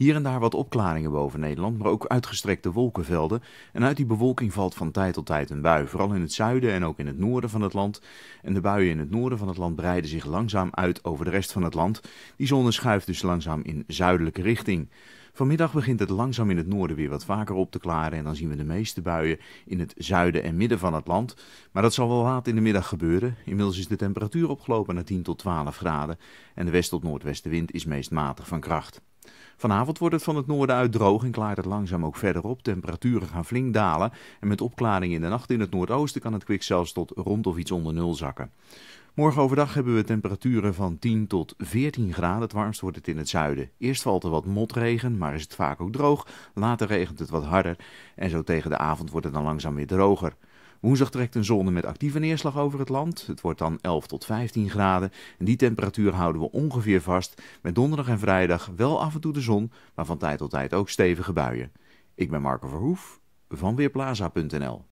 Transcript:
Hier en daar wat opklaringen boven Nederland, maar ook uitgestrekte wolkenvelden. En uit die bewolking valt van tijd tot tijd een bui, vooral in het zuiden en ook in het noorden van het land. En de buien in het noorden van het land breiden zich langzaam uit over de rest van het land. Die zon schuift dus langzaam in zuidelijke richting. Vanmiddag begint het langzaam in het noorden weer wat vaker op te klaren en dan zien we de meeste buien in het zuiden en midden van het land. Maar dat zal wel laat in de middag gebeuren. Inmiddels is de temperatuur opgelopen naar 10 tot 12 graden en de west- tot noordwestenwind is meest matig van kracht. Vanavond wordt het van het noorden uit droog en klaart het langzaam ook verder op. Temperaturen gaan flink dalen en met opklaring in de nacht in het noordoosten kan het kwik zelfs tot rond of iets onder nul zakken. Morgen overdag hebben we temperaturen van 10 tot 14 graden. Het warmst wordt het in het zuiden. Eerst valt er wat motregen, maar is het vaak ook droog. Later regent het wat harder en zo tegen de avond wordt het dan langzaam weer droger. Woensdag trekt een zone met actieve neerslag over het land. Het wordt dan 11 tot 15 graden. En die temperatuur houden we ongeveer vast. Met donderdag en vrijdag wel af en toe de zon, maar van tijd tot tijd ook stevige buien. Ik ben Marco Verhoef van Weerplaza.nl.